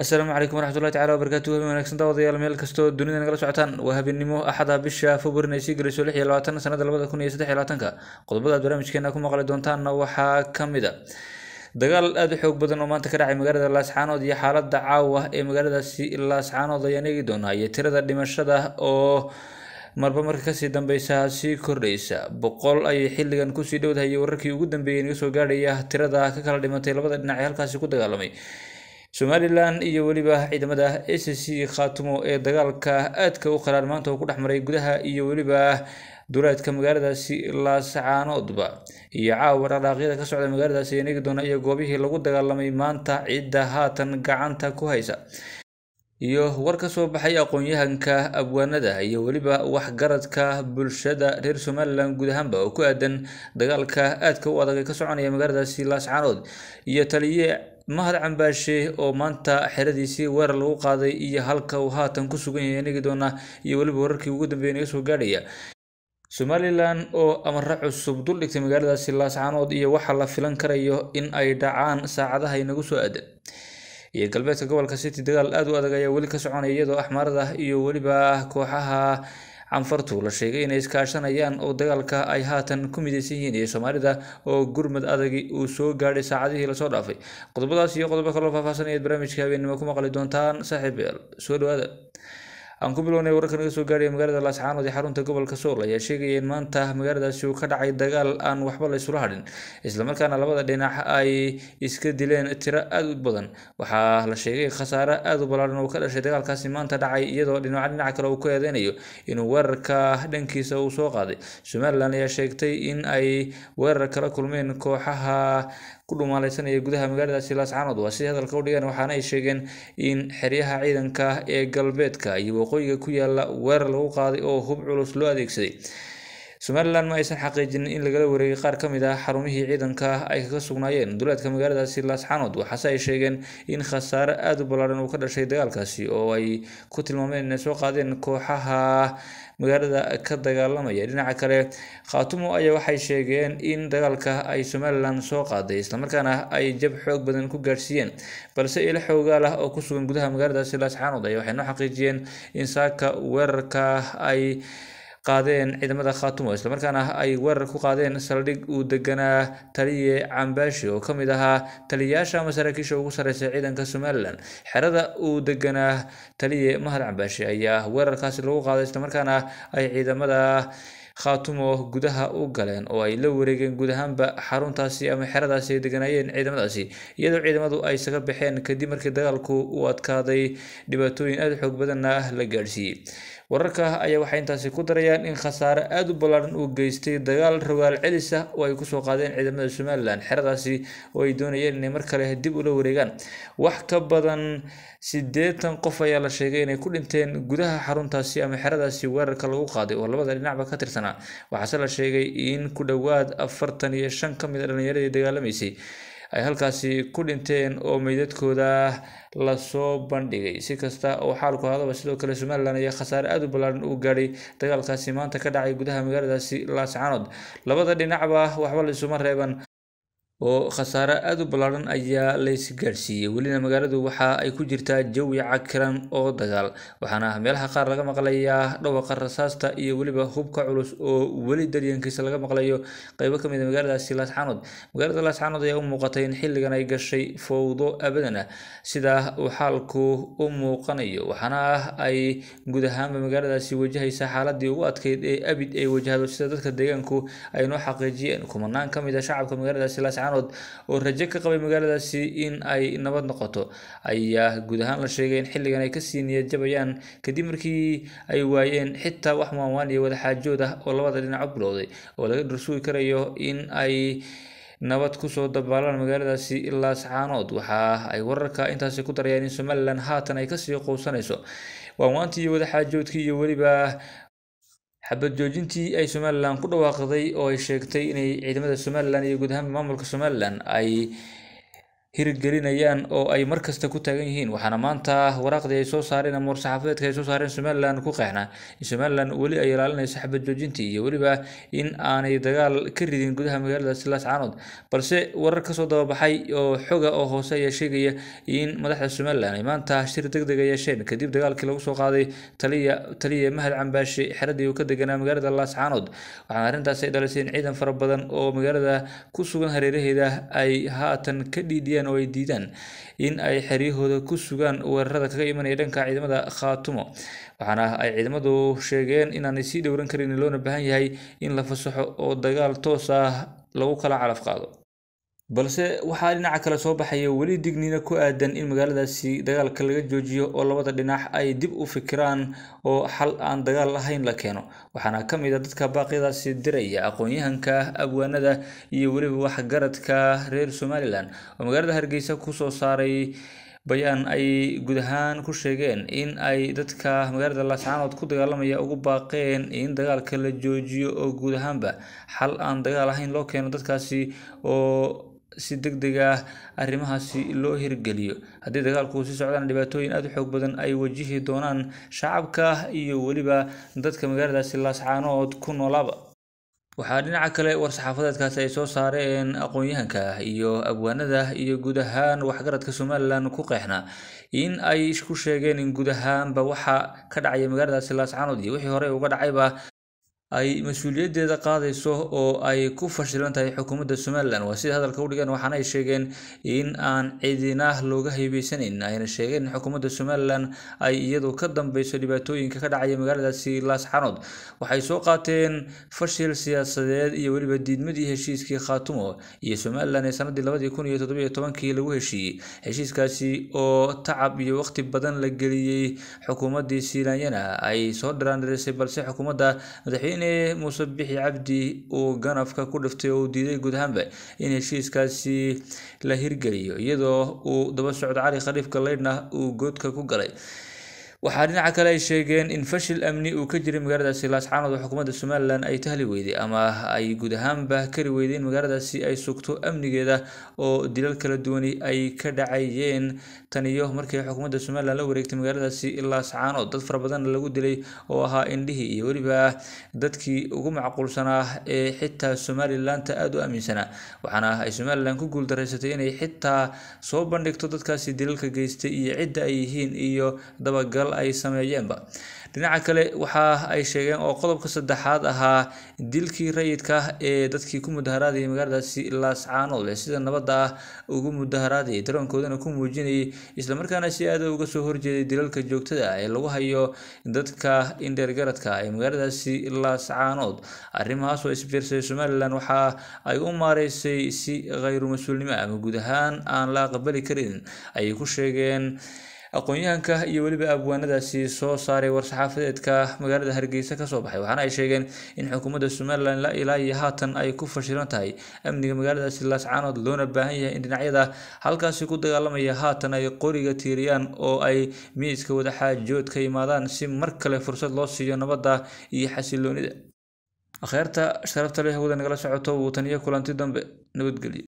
asalaamu calaykum waraxmatullahi tacala wabarakaatu wabi wanaagsan daawadayaal meel kastoo dunida nagala socotaan waa habeenimo axada bisha februarin sii gelayso lix iyo labaatan sanada labada kun iyo saddex iyo labaatanka qodobada aad barnaamijkeena ku maqli doontaanna waxaa ka mid a dagaal aada u xoog badan oo maanta ka dhacay magaalada laascaanood iyo xaaladda caawa ee magaaladaasi laascaanood ayaan eegi doonaa iyo tirada dhimashada oo marba marka kasii dambeysa sii kordhaysa boqol ayay xilligan kusii dhowdahay wararkii ugu dambeeyey naga soo gaadhaya tirada ka kala dhimatay labada dhinac ee halkaasi ku dagaalamay somalilan iyo weliba ciidamada a c khaatumo ee dagaalka aadka u qaraar maanta oo ku dhex maray gudaha iyo weliba duleedka magaaladaasi laascaanoodba iyo caawa dhaqdhaaqyada ka socda magaaladaasi ee negi doona iyo goobihii lagu dagaalamay maanta cidda haatan gacanta ku haysa iyo war ka soo baxay aqoon-yahanka abwaanada iyo weliba waxgaradka bulshada reer somalilan guud ahaanba oo ku aadan dagaalka aadka u adag ee ka soconaya magaaladaasi laascaanood iyo taliye mahad cambaashe oo maanta xeradiisii weerar lagu qaaday iyo halka uu haatan ku sugan yahay nigi doona iyo weliba wararkii ugu dambeeya naga soo gaadhaya somalilan oo amara cusub duldhigtay magaaladaasi laascaanood iyo waxaa la filan karayo in ay dhacaan saacadaha nagu soo aadan iyo galbeedka gobolka city dagaal aada u adag ayaa weli ka soconaya iyadoo axmarada ah ah iyo weliba ah kooxaha canfartu la sheegay inay iskaashanayaan oo dagaalka ay haatan ku midaysan yihiin iyo soomaalida oo gurmad adagi uu soo gaadhay saacadihii lasoo dhaafay qodobadaas iyo qodobo kaloo faahfaahsanayad barnaamijka habeenimo ku maqli doontaan saaxiib soo dhawaada aan ku bilownay wararkan naga soo gaaraya magaalada laascaanood ee xarunta gobolka sool ayaa sheegaya in maanta magaaladaasi uu ka dhacay dagaal aan waxba la ysula hadhin islamarkaana labada dhinac ay iska dileen tiro aada u badan waxaa la sheegay khasaare aada u ballaaran uu ka dhashay dagaalkaasi maanta dhacay iyadoo dhinaca dhinac kale uu ku eedeynayo inuu weerarka dhankiisa uu soo qaaday somalilan ayaa sheegtay in ay weerar kala kulmeen kooxaha ku dhumaalaysanaya gudaha magaalada silaas caanood waa siday hadalka u dhigeen waxaana ay sheegeen in xeryaha ciidanka ee galbeedka iyo waqooyiga ku yaala weerar lagu qaaday oo hub culus loo adeegsaday somalilan ma aysan xaqiijinin in lagala wareegay qaar ka mid ah xarumihii ciidanka ah ay kaga sugnaayeen duleedka magaaladaasi laasxanood waxaase ay sheegeen in khasaare aada u ballaaran uu ka dhashay dagaalkaasi oo ay ku tilmaameen inay soo qaadeen kooxaha magaalada ka dagaalamaya dhinaca kale khaatumo ayaa waxay sheegeen in dagaalka ay somalilan soo qaaday islamarkaana ay jab xoog badan ku gaadhsiiyeen balse ilo xoogaal ah oo ku sugan gudaha magaaladaasi laasxanood ayaa waxay noo xaqiijiyeen in saaka weerarka ay qaadeen ciidamada khaatumo islamarkaana ah ay weerar ku qaadeen saldhig uu deganaa taliye cambaashi oo ka mid ahaa taliyayaasha ama saraakiisha ugu sarreysa ciidanka somalilan xerada uu deganaa taliye mahad cambaashi ayaa weerarkaasi lagu qaaday islamarkaana ay ciidamada khaatumo gudaha u galeen oo ay la wareegeen guud ahaanba xaruntaasi ama xeradaasi ay deganaayeen ciidamadaasi iyadoo ciidamadu ay isaga baxeen kadib markii dagaalku u adkaaday dhibaatooyin aada xoog badanna la gaadhsiiyey wararka ayaa waxay intaasi ku darayaan in khasaare aada u ballaaran uu geystay dagaal rogaal celis ah oo ay kusoo qaadeen ciidamada somalilan xeradaasi oo ay doonayeen inay mar kale dib ula wareegaan wax ka badan siddeetan qof ayaa la sheegay inay ku dhinteen gudaha xaruntaasi ama xeradaasi weerarka lagu qaaday oo labada dhinacba ka tirsanaa waxaase la sheegay in ku dhowaad afartan iyo shan ka mid a ah dhallinyaradii dagaalamaysay ay halkaasi ku dhinteen oo meydadkooda lasoo bandhigay si kasta oo xaalku hadaba sidoo kale somaliland ayaa khasaare aada u ballaaran uu gaadhay dagaalkaasi maanta ka dhacay gudaha magaaladaasi laascanood labada dhinacba waxba laisuma reeban oo khasaare aada u ballaaran ayaa lays gaadhsiiyey welina magaaladu waxa ay ku jirtaa jawi cakiran oo dagaal waxaana meelaha qaar laga maqlayaa dhawaqa rasaasta iyo weliba hubka culus oo weli daryankiisa laga maqlayo qeybo ka mid a ah magaaladaasi laascaanood magaalada laascaanood ayaa u muuqatay in xilligan ay gashay fowdo abadan ah sidaa uu xaalku u muuqanayo waxaana ah ay guud ahaanba magaaladaasi wajahaysa xaaladii ugu adkeyd ee abid ay wajahdo sida dadka deegaanku ay noo xaqiijiyeen kumanaan ka mid a ah shacabka magaaladaasi laascaanood Saanood oo rajo ka qabay magaaladaasi in ay nabad noqoto ayaa guud ahaan la sheegay in xilligan ay kasii niyad kadib markii ay waayeen xitaa wax maanwaan iyo wadaxaajood ah oo labada dhinac u bilowday oo laga dhursugi karayo in ay nabad kusoo dabaalaan magaaladaasi ilaa sacaanood waxa ay wararka intaasi ku darayaan in somalilan haatan ay kasii quusanayso waanwaantii iyo wadaxaajoodkii iyo weliba xabad joojintii ay somalilan ku dhawaaqday oo ay sheegtay inay ciidamada somalilan iyo guud ahaanba maamulka somalilan ay hirgelinayaan oo ay mar kasta ku taagan yihiin waxaana maanta waraaqdii ay soo saareen ama saxaafadeedka ay soo saareen somalilan ku qeexnaa in somalilan weli ay ilaalinayso xabad joojintii iyo weliba in aanay dagaal ka ridin gudaha magaalada silaas caanood balse warar kasoo dababaxay oo xoga oo hoose ayaa sheegaya in madaxda somalilan ay maanta shir deg dega ah yeesheen kadib dagaalkii lagu soo qaaday taliya taliya mahad cambaashe xeradii uu ka deganaa magaalada laas caanood waxaana arrintaas ay dhalisay in ciidan fara badan oo magaalada ku sugan hareeraheeda ay haatan ka dhiidiyaan sheegeen oo ay diidaan in ay xeryahooda ku sugaan weerarada kaga imanaya dhanka ciidamada khaatumo waxaana ah ay ciidamadu sheegeen inaanay sii dhowran karin loona baahan yahay in la fasaxo oo dagaal toos ah lagu kala calaf qaado balse waxaa dhinaca kale soo baxaya weli digniina ku aadan in magaaladaasi dagaalka laga joojiyo oo labada dhinac ay dib u fikiraan oo xal aan dagaal ahayn la keeno waxaana ka mid a ah dadka baaqyadaasi diraya aqoon-yahanka abwaanada iyo weliba waxgaradka reer somalilan oo magaalada hargeysa kusoo saaray bayaan ay guud ahaan ku sheegeen in ay dadka magaalada laascaanood ku dagaalamaya ugu baaqeen in dagaalka la joojiyo oo guud ahaanba xal aan dagaal ahayn loo keeno dadkaasi oo si degdeg ah arrimahaasi loo hirgeliyo haddii dagaalku sii socdaan dhibaatooyin aada u xoog badan ay wajihi doonaan shacabka iyo weliba dadka magaaladaasi laascaanood ku noolaaba waxaa dhinaca kale war-saxaafadeedkaasi ay soo saareen aqoon-yahanka iyo abwaanada iyo guud ahaan waxgaradka somalilan ku qeexna in ay ku sheegeen in guud ahaanba waxa ka dhacaya magaaladaasi laascaanood iyo wixii horey uga dhacayba ay mas uuliyadeeda qaadayso oo ay ku fashilan tahay xukuumadda somalilan waa sida hadalka u dhigan waxaana ay sheegeen in aan cidina looga haybeysaneyn ayna sheegeen in xukuumadda somalilan ay iyadu ka dambeyso dhibaatooyinka ka dhacaya magaaladaasi laasxanood waxay soo qaateen fashil siyaasadeed iyo weliba diidmadii heshiiskii khaatumo iyo somalilan ee sanadii labadii kun iyo toddobiyo tobankii lagu heshiiyey heshiiskaasi oo tacab iyo waqti badan la geliyey xukuumaddii siilanyana ay soo dharaandharisay balse xukuumadda madaxweyne inay muuse bixi cabdi uu ganafka ku dhiftay oo uu diiday guud ahaanba in heshiiskaasi la hirgeliyo iyadoo uu daba socdo cali khaliif galeydhna uu goodka ku galay waxaa dhinaca kale ay sheegeen in fashil amni uu ka jiray magaaladaasi laascaanood oo xukuumadda somalilan ay tahli weyday ama ay guud ahaanba kari weyday in magaaladaasi ay sugto amnigeeda oo dilal kala duwani ay ka dhacayeen taniyo iyo markii xukuumadda somalilan la wareegtay magaaladaasi laascaanood dad fara badan lagu dilay oo ahaa indhihii iyo weliba dadkii ugu macquulsanaa ee xitaa somalilanka aada u aaminsanaa waxaana ay somalilan ku guuldareysatay inay xitaa soo bandhigto dadkaasi dilalka geystay iyo cidda ay yihiin iyo dabagal ay sameeyeenba dhinaca kale waxa ay sheegeen oo qodobka saddexaad ahaa dilkii rayidka ee dadkii ku mudaharaadayay magaaladaasi laascaanood ee sida nabadda ah ugu mudaharaadayay daroonkoodana ku muujinayay islamarkaana si aada uga soo horjeeday dilalka joogtada ah ee lagu hayo dadka indheergaradka ee magaaladaasi laascaanood arrimahaas oo isbiirsay somalilan waxa ay u maareysay si khayru uulnimo ah, ama guud ahaan aan la aqbali karin ayay ku sheegeen aqoonyahanka iyo weliba abwaanadaasi soo saaray war-saxaafadeedka magaalada hargeysa kasoo baxay waxaana ay sheegeen in xukuumadda somalilan la iyo haatan ay ku fashilan tahay amniga magaaladaasi laascaanood loona baahan yahay in dhinacyada halkaasi ku dagaalamaya haatan ay qoriga tiiriyaan oo ay miiska wadaxaajood ka yimaadaan si mar kale fursad loo siiyo nabadda iyo xasiloonida akhyaarta sharafta leh hawada nagala socoto wataniyo kulanti dambe nabadgelyo